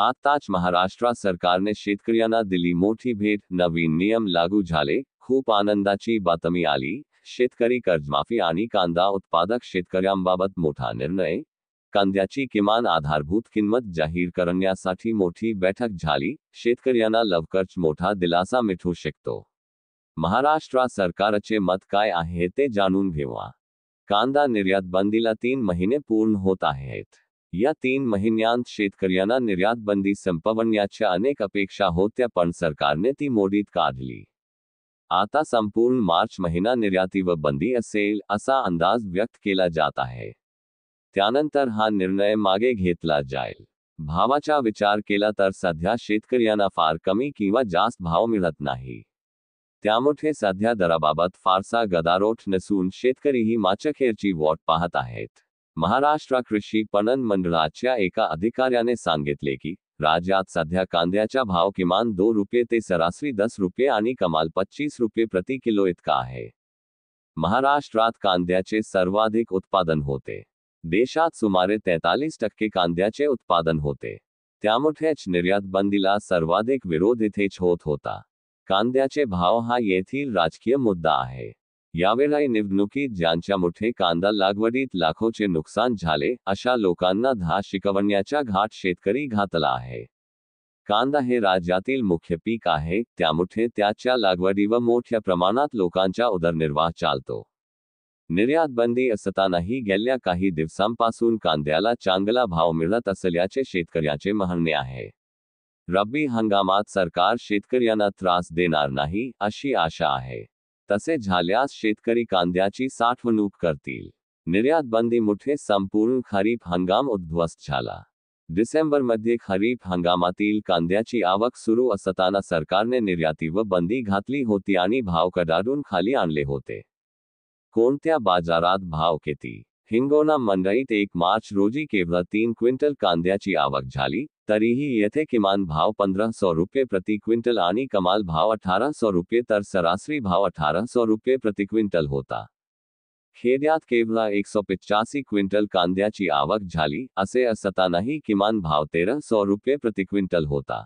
आत्ताच महाराष्ट्र सरकारने शेतकऱ्यांना दिली मोठी भेट नवीन नियम लागू झाले खूप आनंदाची बातमी आली शेतकरी कर्जमाफी आणि कांदा उत्पादक शेतकऱ्यांबाबत मोठा निर्णय कांद्याची किमान आधारभूत किंमत जाहीर करण्यासाठी मोठी बैठक झाली शेतकऱ्यांना लवकरच मोठा दिलासा मिठू शकतो महाराष्ट्र सरकारचे मत काय आहे ते जाणून घेवा कांदा निर्यात बंदीला तीन महिने पूर्ण होत आहेत या तीन महिन्यांत शेतकऱ्यांना निर्यात बंदी संपवण्याच्या अनेक अपेक्षा होत्या पण सरकारने ती मोडीत काढली आता संपूर्ण मार्च महिना निर्यातीवर बंदी असेल असा अंदाज व्यक्त केला जात आहे त्यानंतर हा निर्णय मागे घेतला जाईल भावाचा विचार केला तर सध्या शेतकऱ्यांना फार कमी किंवा जास्त भाव मिळत नाही त्यामुळे सध्या दराबाबत फारसा गदारोठ नसून शेतकरीही माचखेरची वॉट पाहत आहेत महाराष्ट्र कृषि पणन मंडला एका ने संगित कि राज्य सद्या कद्या भाव किमान दो रुपये ते सरासरी दस रुपये आणि कमाल पच्चीस रुपये प्रति किलो इतका है महाराष्ट्र कद्या सर्वाधिक उत्पादन होते देशात सुमारे तैतालीस टक्के कद्या उत्पादन होते निर्यात बंदीला सर्वाधिक विरोध इथेच होत होता कद्या भाव हा यथी राजकीय मुद्दा है यावेळी निवडणुकीत ज्यांच्या कांदा लागवडीत लाखोचे नुकसान झाले अशा लोकांना शिकवण्याचा घाट शेतकरी घातला आहे कांदा हे राज्यातील मुख्य पीक आहे त्याच्या मोठ्या प्रमाणात लोकांचा उदरनिर्वाह चालतो निर्यात बंदी असतानाही गेल्या काही दिवसांपासून कांद्याला चांगला भाव मिळत असल्याचे शेतकऱ्याचे म्हणणे आहे रब्बी हंगामात सरकार शेतकऱ्यांना त्रास देणार नाही अशी आशा आहे तसे झाल्यास शेतकरी कांद्याची साठवणूक करतील निर्यात बंदी मुठे संपूर्ण खरीप हंगाम उद्ध्वस्त झाला डिसेंबर डिसेंबरमध्ये खरीप हंगामातील कांद्याची आवक सुरू असताना सरकारने व बंदी घातली होती आणि भाव कडाडून खाली आणले होते कोणत्या बाजारात भाव किती हिंगोना मंडईत एक मार्च रोजी केवल तीन क्विंटल कांद्याची आवक झाली तरीही येथे किमान भाव पंधरा सौ रुपये प्रति क्विंटल आणि कमाल भाव अठारह सौ रुपये तर सरासरी भाव अठारह सौ रुपये प्रति क्विंटल होता खेड्यात केवळ एक सौ पिचासी क्विंटल कांद्याची आवक झाली असे असतानाही किमान भाव तेरह सौ रुपये प्रति क्विंटल होता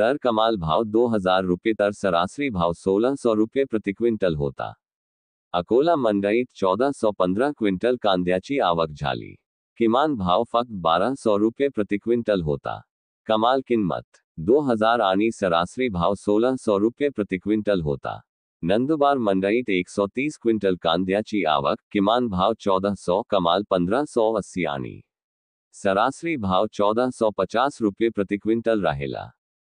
तर कमाल भाव दो हजार रुपये तर सरासरी भाव सोलह सौ रुपये प्रति क्विंटल होता अकोला मंडईत 1415 क्विंटल कांद्याची आवक झाली किमान भाव फक्त बारह सौ रुपये प्रति क्विंटल होता कमाल किमत 2000 आनी सरासरी भाव सोलह सौ रुपये प्रति क्विंटल होता नंदुबार मंडईत 130 क्विंटल कांद्याची आवक किमान भाव 1400 कमाल 1580 आनी सरासरी भाव 1450 रुपये प्रति क्विंटल रहेला